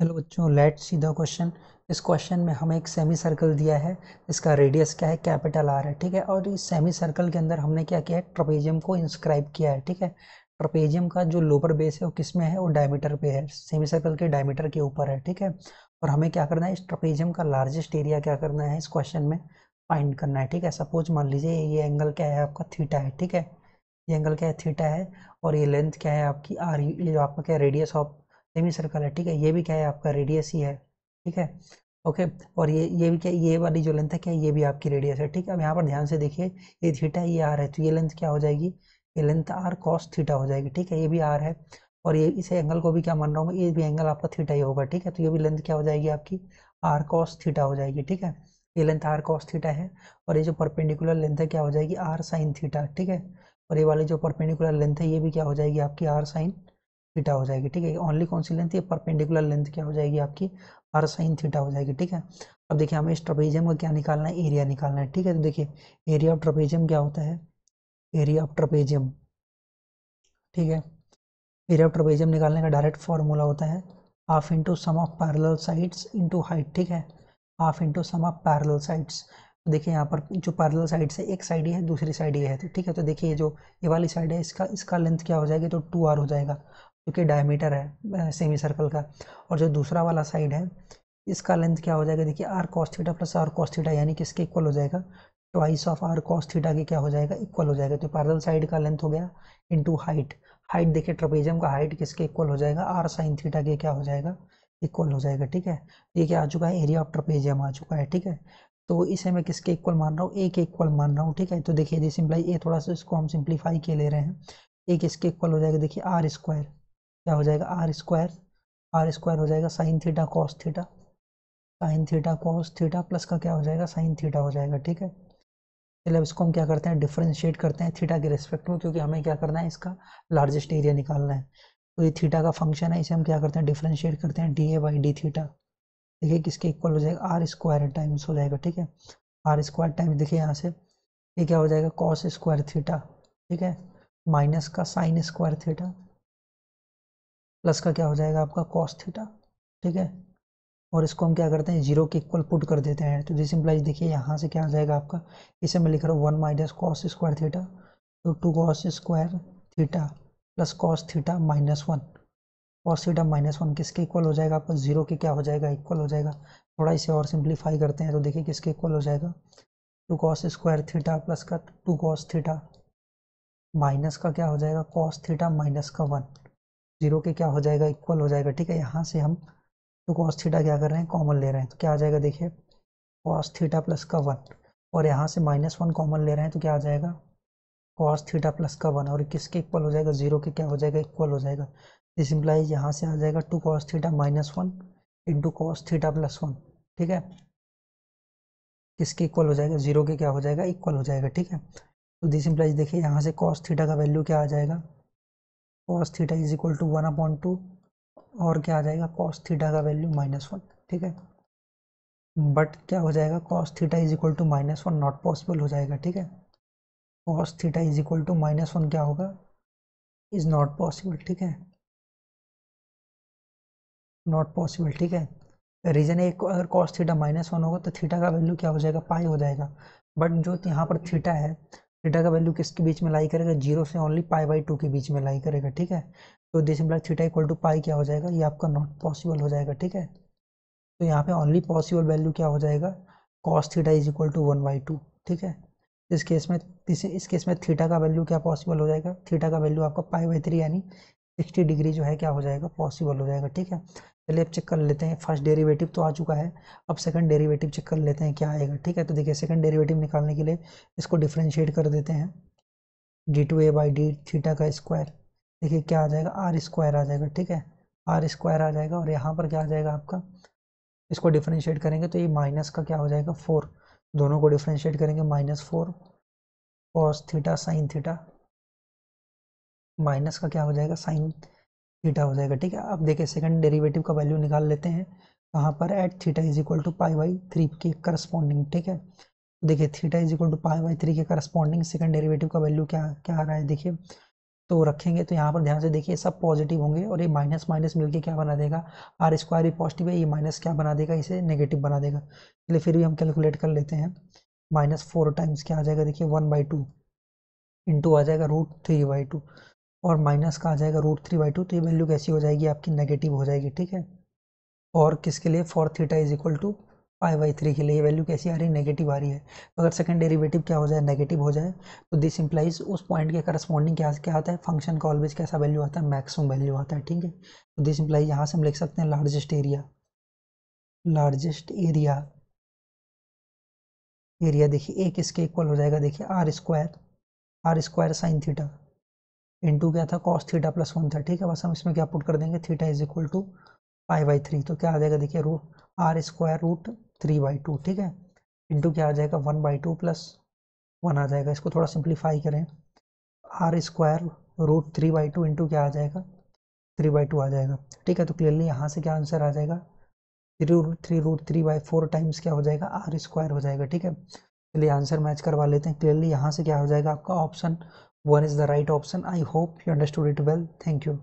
hello बच्चों let see question इस question में हमें एक सेमी सर्कल दिया है इसका रेडियस क्या है कैपिटल आर है ठीक है और इस सेमी सर्कल के अंदर हमने क्या किया है ट्रपेजियम को इंस्क्राइब किया है ठीक है ट्रपेजियम का जो लोअर बेस है वो किस में है वो डायमीटर पे है सेमी सर्कल के डायमीटर के ऊपर है ठीक है और हमें क्या करना है इस ट्रपेजियम का लार्जेस्ट एरिया क्या करना है इस क्वेश्चन में फाइंड करना है ठीक है सपोज मान लीजिए ये एंगल क्या है आपका थीटा है ठीक है ये एंगल क्या है थीटा है और ये लेंथ क्या है आपकी आर ये आपका क्या रेडियस ऑफ सेमी सर्कल है ठीक है ये भी क्या है आपका रेडियस ही है ठीक है ओके और ये ये भी क्या ये वाली जो लेंथ है क्या ये भी आपकी रेडियस है ठीक है अब यहाँ पर ध्यान से देखिए ये थीटा ये आर है तो ये लेंथ क्या हो जाएगी ये लेंथ आर कॉस थीटा हो जाएगी ठीक है ये भी आर है और ये इस एंगल को भी क्या मान रहा हूँ ये भी एंगल आपका थीटा ही होगा ठीक है तो ये भी लेंथ क्या हो जाएगी आपकी आर कॉस थीटा हो जाएगी ठीक है ये लेंथ आर कॉस थीटा है और ये जो परपेंडिकुलर लेंथ है क्या हो जाएगी आर साइन थीटा ठीक है और ये वाली जो परपेंडिकुलर लेंथ है ये भी क्या हो जाएगी आपकी आर साइन थीटा हो जाएगी ठीक है ओनली कौन सी लेंथ है परपेंडिकुलर लेंथ क्या हो जाएगी आपकी आर साइन थीटा हो जाएगी ठीक है अब देखिए हमें इस ट्रपेजियम का क्या निकालना है एरिया निकालना है ठीक है तो देखिए एरिया ऑफ ट्रपेजियम क्या होता है एरिया ऑफ ट्रपेजियम ठीक है एरिया ऑफ ट्रपेजियम निकालने का डायरेक्ट फॉर्मूला होता है half into sum of parallel sides into height ठीक है half into sum of parallel sides तो देखिए यहाँ पर जो पैरल साइड से एक साइड ही है दूसरी साइड ही है तो ठीक है तो देखिए जो ये वाली साइड है इसका इसका लेंथ क्या हो जाएगी तो टू आर हो जाएगा जो कि डायमीटर है सेमी सर्कल का और जो दूसरा वाला साइड है इसका लेंथ क्या हो जाएगा देखिए R cos theta plus R cos theta यानी किसके इक्वल हो जाएगा twice of R cos theta के क्या हो जाएगा इक्वल हो जाएगा तो पैरल साइड का लेंथ हो गया इंटू हाइट हाइट देखिए ट्रपेजियम का हाइट किसके इक्वल हो जाएगा आर साइन थीटा के क्या हो जाएगा इक्वल हो जाएगा ठीक है ये क्या आ चुका है एरिया ऑफ ट्रपेजियम आ चुका है ठीक है तो इसे मैं किसके इक्वल मान रहा हूँ ए के इक्वल मान रहा हूँ ठीक है तो देखिए ये सिंप्लाई ए थोड़ा सा इसको हम सिंप्लीफाई के ले रहे हैं ए किसके इक्वल हो जाएगा देखिए आर स्क्वायर क्या हो जाएगा आर स्क्वायर आर स्क्वायर हो जाएगा sine theta cos theta sine theta cos theta plus का क्या हो जाएगा साइन थीटा हो जाएगा ठीक है चलिए अब इसको हम क्या करते हैं डिफ्रेंशिएट करते हैं थीटा के रिस्पेक्ट में क्योंकि हमें क्या करना है इसका लार्जेस्ट एरिया निकालना है तो ये थीटा का फंक्शन है इसे हम क्या करते हैं डिफ्रेंशिएट करते हैं D A by D theta देखिए किसके इक्वल हो जाएगा आर स्क्वायर टाइम्स हो जाएगा ठीक है आर स्क्वायर टाइम्स देखिए यहाँ से ये क्या हो जाएगा कॉस स्क्वायर थीटा ठीक है माइनस का साइन स्क्वायर थीटा प्लस का क्या हो जाएगा आपका कॉस थीटा ठीक है और इसको हम क्या करते हैं जीरो के इक्वल पुट कर देते हैं तो दिस इम्प्लाइज देखिए यहाँ से क्या आ जाएगा आपका इसे मैं लिख रहा हूँ one minus cos square theta तो two cos square theta plus cos theta minus one cos theta minus one किसके इक्वल हो जाएगा आपका जीरो के क्या हो जाएगा इक्वल हो जाएगा थोड़ा इसे और सिंप्लीफाई करते हैं तो देखिए किसके इक्वल हो जाएगा two cos square theta plus का टू कॉस थीटा माइनस का क्या हो जाएगा कॉस थीटा माइनस का वन जीरो के क्या हो जाएगा इक्वल हो जाएगा ठीक है यहाँ से हम तो कॉस थीटा क्या कर रहे हैं कॉमन ले रहे हैं तो क्या आ जाएगा देखिए कॉस थीटा प्लस का वन और यहाँ से माइनस वन कॉमन ले रहे हैं तो क्या आ जाएगा कॉस थीटा प्लस का वन और किसके इक्वल हो जाएगा जीरो के क्या हो जाएगा इक्वल हो जाएगा दिस इम्प्लाइज यहाँ से आ जाएगा two cos theta minus one into cos theta plus one ठीक है किसके इक्वल हो जाएगा जीरो के क्या हो जाएगा इक्वल हो जाएगा ठीक है तो दिस इम्प्लाइज देखिए यहाँ से कॉस थीटा का वैल्यू क्या आ जाएगा cos theta is equal to one upon two और क्या आ जाएगा कॉस थीटा का वैल्यू माइनस वन ठीक है बट क्या हो जाएगा cos theta is equal to minus one not possible हो जाएगा ठीक है cos theta is equal to minus one क्या होगा इज़ नॉट पॉसिबल ठीक है नॉट पॉसिबल ठीक है रीज़न एक अगर कॉस थीटा माइनस वन होगा तो थीटा का वैल्यू क्या हो जाएगा पाई हो जाएगा बट जो यहाँ पर थीटा है थीटा का वैल्यू किसके बीच में लाई करेगा जीरो से ओनली पाई बाई टू के बीच में लाई करेगा ठीक है तो this implies theta equal to pi क्या हो जाएगा ये आपका नॉट पॉसिबल हो जाएगा ठीक है तो यहाँ पे ओनली पॉसिबल वैल्यू क्या हो जाएगा cos theta is equal to one by two ठीक है इस केस में इस इस केस में थीटा का वैल्यू क्या पॉसिबल हो जाएगा थीटा का वैल्यू आपका पाई बाई थ्री यानी सिक्सटी डिग्री जो है क्या हो जाएगा पॉसिबल हो जाएगा ठीक है चलिए अब चेक कर लेते हैं फर्स्ट डेरिवेटिव तो आ चुका है अब सेकंड डेरिवेटिव चेक कर लेते हैं क्या आएगा ठीक है तो देखिए सेकंड डेरिवेटिव निकालने के लिए इसको डिफ्रेंशिएट कर देते हैं D two A by D theta का स्क्वायर देखिए क्या आ जाएगा आर स्क्वायर आ जाएगा ठीक है आर स्क्वायर आ जाएगा और यहाँ पर क्या आ जाएगा आपका इसको डिफ्रेंशिएट करेंगे तो ये माइनस का क्या हो जाएगा फोर दोनों को डिफ्रेंशिएट करेंगे minus four cos theta sine theta minus का क्या हो जाएगा साइन थीटा हो जाएगा ठीक है अब देखिए सेकंड डेरिवेटिव का वैल्यू निकाल लेते हैं कहाँ पर at theta is equal to pi by three के करस्पॉन्डिंग ठीक है तो देखिए theta is equal to pi by three के करस्पॉन्डिंग सेकंड डेरिवेटिव का वैल्यू क्या क्या आ रहा है देखिए तो रखेंगे तो यहाँ पर ध्यान से देखिए सब पॉजिटिव होंगे और ये माइनस माइनस मिलकर क्या बना देगा आर स्क्वायर भी पॉजिटिव है ये माइनस क्या बना देगा इसे नेगेटिव बना देगा चलिए फिर भी हम कैलकुलेट कर लेते हैं माइनस फोर टाइम्स क्या आ जाएगा देखिए वन बाई टू इंटू आ जाएगा रूट थ्री बाई टू और माइनस का आ जाएगा रूट थ्री बाई टू तो ये वैल्यू कैसी हो जाएगी आपकी नेगेटिव हो जाएगी ठीक है और किसके लिए for theta is equal to pi by three के लिए वैल्यू कैसी आ रही है नेगेटिव आ रही है तो अगर सेकंड डेरिवेटिव क्या हो जाए नेगेटिव हो जाए तो दिस इम्प्लाइज उस पॉइंट के करस्पॉन्डिंग क्या क्या आता है फंक्शन का ऑलवेज कैसा वैल्यू आता है मैक्सिमम वैल्यू आता है ठीक है तो दिस इम्प्लाइज यहाँ से हम लिख सकते हैं largest area largest area area देखिए एक इसके इक्वल हो जाएगा देखिए R square R square sine theta into क्या था कॉस थीटा प्लस वन था ठीक है बस हम इसमें क्या पुट कर देंगे theta is equal to pi by three तो क्या आ जाएगा देखिए root R square root three by two ठीक है इंटू क्या आ जाएगा one by two plus one आ जाएगा इसको थोड़ा सिंप्लीफाई करें R square root three by two into क्या आ जाएगा थ्री बाई टू आ जाएगा ठीक है तो क्लियरली यहाँ से क्या आंसर आ जाएगा three root three root three by four times क्या हो जाएगा आर स्क्वायर हो जाएगा ठीक है चलिए आंसर मैच करवा लेते हैं क्लियरली यहाँ से क्या हो जाएगा आपका option one is the right option i hope you understood it well thank you